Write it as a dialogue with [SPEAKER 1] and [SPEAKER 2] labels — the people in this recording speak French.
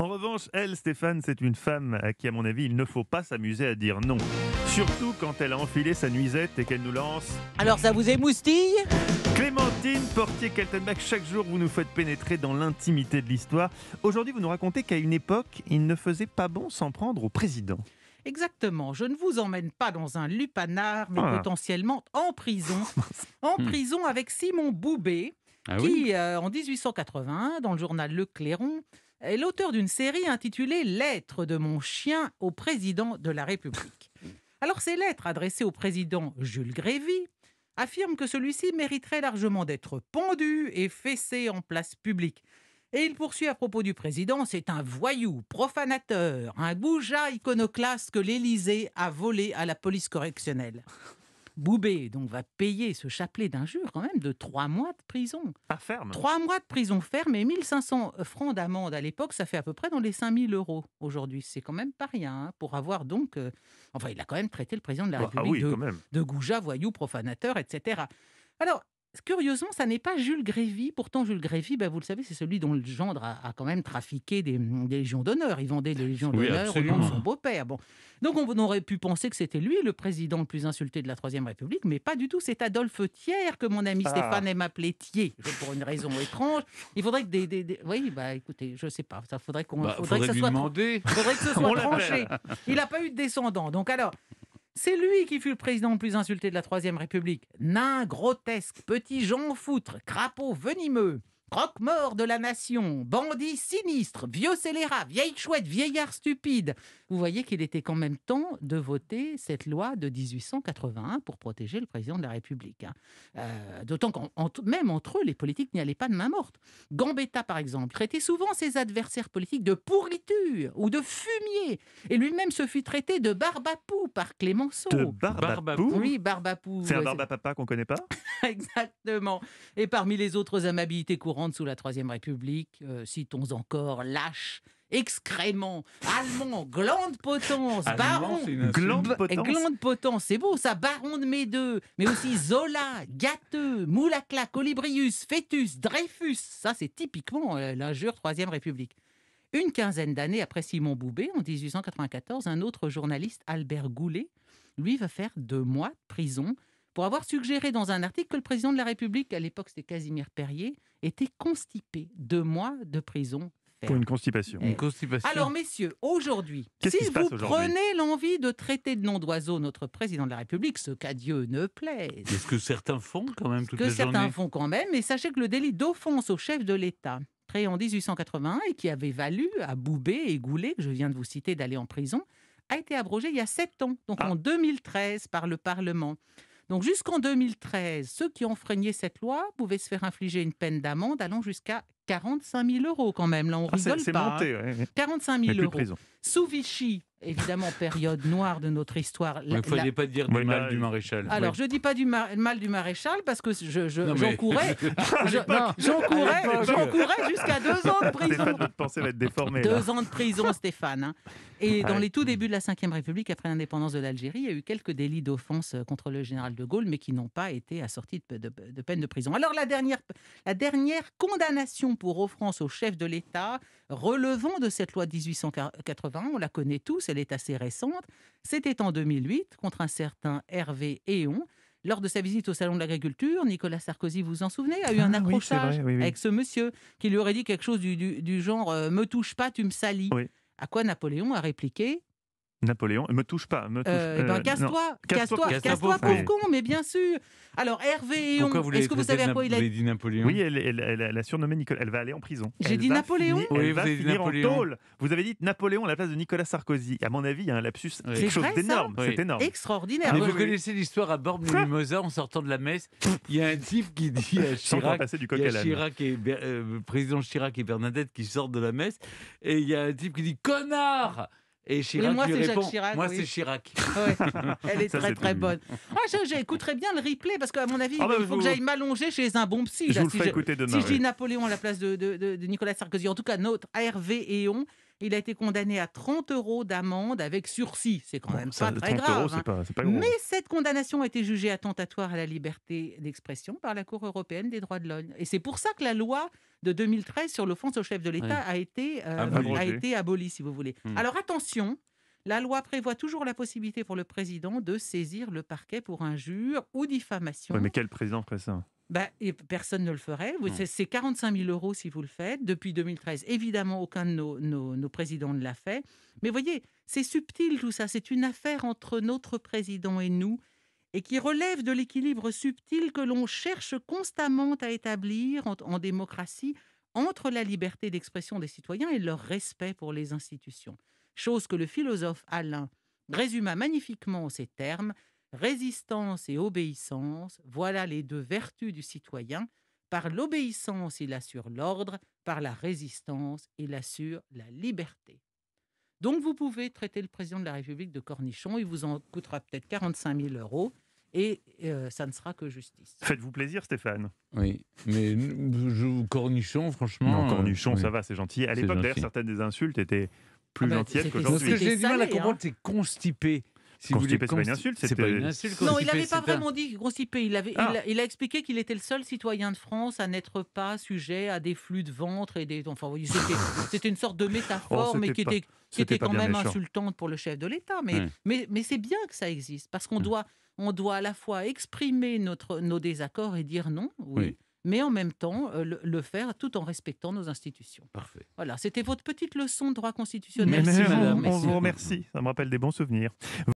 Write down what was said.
[SPEAKER 1] En revanche, elle, Stéphane, c'est une femme à qui, à mon avis, il ne faut pas s'amuser à dire non. Surtout quand elle a enfilé sa nuisette et qu'elle nous lance. Alors ça vous émoustille Clémentine Portier-Kaltenbach, chaque jour vous nous faites pénétrer dans l'intimité de l'histoire. Aujourd'hui, vous nous racontez qu'à une époque, il ne faisait pas bon s'en prendre au président.
[SPEAKER 2] Exactement. Je ne vous emmène pas dans un lupanar, mais ah. potentiellement en prison. en hmm. prison avec Simon Boubé, ah qui, euh, en 1880, dans le journal Le Clairon, l'auteur d'une série intitulée Lettres de mon chien au président de la République. Alors ces lettres adressées au président Jules Grévy affirment que celui-ci mériterait largement d'être pendu et fessé en place publique. Et il poursuit à propos du président, c'est un voyou, profanateur, un goujat iconoclaste que l'Élysée a volé à la police correctionnelle. Boubé donc, va payer ce chapelet d'injures quand même de trois mois de prison.
[SPEAKER 1] Pas ferme. Trois
[SPEAKER 2] mois de prison ferme et 1500 francs d'amende à l'époque, ça fait à peu près dans les 5000 euros aujourd'hui. C'est quand même pas rien hein, pour avoir donc. Euh, enfin, il a quand même traité le président de la bah, ah République de, de goujat, voyou, profanateur, etc. Alors, curieusement, ça n'est pas Jules Grévy. Pourtant, Jules Grévy, ben, vous le savez, c'est celui dont le gendre a, quand même trafiqué des, légions d'honneur. Il vendait des légions d'honneur au nom de son beau-père. Bon. Donc, on aurait pu penser que c'était lui, le président le plus insulté de la Troisième République, mais pas du tout. C'est Adolphe Thiers que mon ami ah. Stéphane aime appeler Thiers, pour une raison étrange. Il faudrait que des. des, Oui, bah, écoutez, je sais pas. Ça faudrait qu'on. Bah, faudrait que ce soit tranché. Il n'a pas eu de descendant. Donc, alors, c'est lui qui fut le président le plus insulté de la Troisième République. Nain, grotesque, petit Jean foutre, crapaud venimeux roque mort de la nation, bandit sinistre, vieux scélérat, vieille chouette, vieillard stupide. Vous voyez qu'il était quand même temps de voter cette loi de 1881 pour protéger le président de la République. Hein. Euh, d'autant qu'en même entre eux, les politiques n'y allaient pas de main morte. Gambetta, par exemple, traitait souvent ses adversaires politiques de pourriture ou de fumier. Et lui-même se fut traité de barbapou par Clémenceau. De barbapou Oui, barbapou. C'est un
[SPEAKER 1] barbapapa qu'on ne connaît pas
[SPEAKER 2] Exactement. Et parmi les autres amabilités courantes sous la Troisième République, euh, citons encore lâche, excrément, allemand, glande potence, baron, glande potence. c'est beau ça, baron de mes deux, mais aussi Zola, gâteux, moulacla, colibrius, fœtus, dreyfus, ça c'est typiquement euh, l'injure Troisième République. Une quinzaine d'années après Simon Boubé, en 1894, un autre journaliste, Albert Goulet, lui va faire deux mois de prison pour avoir suggéré dans un article que le président de la République, à l'époque c'était Casimir Perrier, était constipé. Deux mois de prison
[SPEAKER 1] pour une constipation. Eh. Une constipation. Alors,
[SPEAKER 2] messieurs, aujourd'hui, si vous prenez l'envie de traiter de nom d'oiseau notre président de la République, ce qu'à Dieu ne plaise. est ce que certains font quand même toutes que certains font quand même, et sachez que le délit d'offense au chef de l'État, créé en 1881 et qui avait valu à Boubé et Goulet, que je viens de vous citer, d'aller en prison, a été abrogé il y a sept ans, donc ah. en 2013, par le Parlement. Donc jusqu'en 2013, ceux qui enfreignaient cette loi pouvaient se faire infliger une peine d'amende allant jusqu'à 45 000 euros quand même. Là, on ah, rigole pas. Monté, 45 hein. 000 euros. Sous Vichy, évidemment, période noire de notre histoire. Il ne fallait
[SPEAKER 1] pas dire du mal du maréchal. Alors, je ne
[SPEAKER 2] dis pas du mal du maréchal parce que j'en courais jusqu'à deux ans de prison.
[SPEAKER 1] Pas, va être déformée, deux ans de
[SPEAKER 2] prison, Stéphane. Hein. Et dans les tout débuts de la Ve République, après l'indépendance de l'Algérie, il y a eu quelques délits d'offense euh, contre le général de Gaulle, mais qui n'ont pas été assortis de, peine de prison. Alors, la dernière, la dernière condamnation pour offense au chef de l'État relevant de cette loi 1880 on la connaît tous, elle est assez récente. C'était en 2008 contre un certain Hervé Éon. Lors de sa visite au Salon de l'Agriculture, Nicolas Sarkozy, vous vous en souvenez, a eu un ah accrochage avec ce monsieur qui lui aurait dit quelque chose du, du genre euh, Me touche pas, tu me salis. À quoi Napoléon a répliqué
[SPEAKER 1] Napoléon, me touche pas. Me touche, euh, eh ben, euh, casse-toi, casse-toi, casse-toi, pauvre con,
[SPEAKER 2] mais bien sûr. Alors, Hervé est-ce que vous savez à quoi il a dit
[SPEAKER 1] Napoléon Oui, elle, elle, elle, elle, a surnommé Nicolas. Elle va aller en prison. J'ai dit Napoléon finir, vous va avez finir dit Napoléon. en tôle. Vous avez dit Napoléon à la place de Nicolas Sarkozy. À mon avis, il y a un lapsus, oui. quelque chose d'énorme. C'est énorme.
[SPEAKER 2] Extraordinaire. Mais ah, vous connaissez
[SPEAKER 1] l'histoire à bordeaux mimosas en sortant de la messe Il y a un type qui dit à Chirac, il Chirac et, euh, président Chirac et Bernadette qui sortent de la messe, et il y a un type qui dit Connard et moi, c'est Jacques Chirac, moi, c'est Chirac. Elle est très, très bonne.
[SPEAKER 2] Ah, J'écouterai bien le replay parce qu'à mon avis, ah, bah, il faut que j'aille m'allonger chez un bon psy. Je vous si le écouter Si dis Napoléon à la place de, de, Nicolas Sarkozy, en tout cas, notre ARV Eon il a été condamné à 30 euros d'amende avec sursis. C'est quand même ça, pas très grave. Hein. Mais cette condamnation a été jugée attentatoire à la liberté d'expression par la Cour européenne des droits de l'homme. Et c'est pour ça que la loi de 2013 sur l'offense au chef de l'État a, été, euh, a été abolie, si vous voulez. Hmm. Alors attention, la loi prévoit toujours la possibilité pour le président de saisir le parquet pour injure ou diffamation. mais
[SPEAKER 1] quel président ferait ça
[SPEAKER 2] bah, personne ne le ferait. Mmh. C'est 45 000 euros si vous le faites. Depuis 2013, évidemment, aucun de nos, présidents ne l'a fait. Mais voyez, c'est subtil tout ça. C'est une affaire entre notre président et nous et qui relève de l'équilibre subtil que l'on cherche constamment à établir en, en démocratie entre la liberté d'expression des citoyens et leur respect pour les institutions. Chose que le philosophe Alain résuma magnifiquement en ces termes Résistance et obéissance, voilà les deux vertus du citoyen. Par l'obéissance, il assure l'ordre, par la résistance, il assure la liberté. Donc vous pouvez traiter le président de la République de cornichon, il vous en coûtera peut-être 45 000 euros et euh, ça ne sera que justice.
[SPEAKER 1] Faites-vous plaisir, Stéphane. Oui, mais je, cornichon, franchement. Non, euh, cornichon, ça va, c'est gentil. À l'époque, d'ailleurs, certaines des insultes étaient plus ah ben, gentilles qu'aujourd'hui. Parce que j'ai du mal à hein. comprendre, c'est constipé constipé, c'est pas une insulte. C'est pas une insulte. Non, il n'avait pas vraiment
[SPEAKER 2] dit constipé. Il, avait, ah. il, a, expliqué qu'il était le seul citoyen de France à n'être pas sujet à des flux de ventre et des. Enfin, c'était une sorte de métaphore, oh, mais qui était, qui était quand même insultante pour le chef de l'État. Mais, mais, mais c'est bien que ça existe parce qu'on doit, on doit à la fois exprimer notre, nos désaccords et dire non. oui. mais en même temps euh, le, faire tout en respectant nos institutions. Parfait. Voilà, c'était votre petite leçon de droit constitutionnel. Merci, On vous remercie,
[SPEAKER 1] ça me rappelle des bons souvenirs.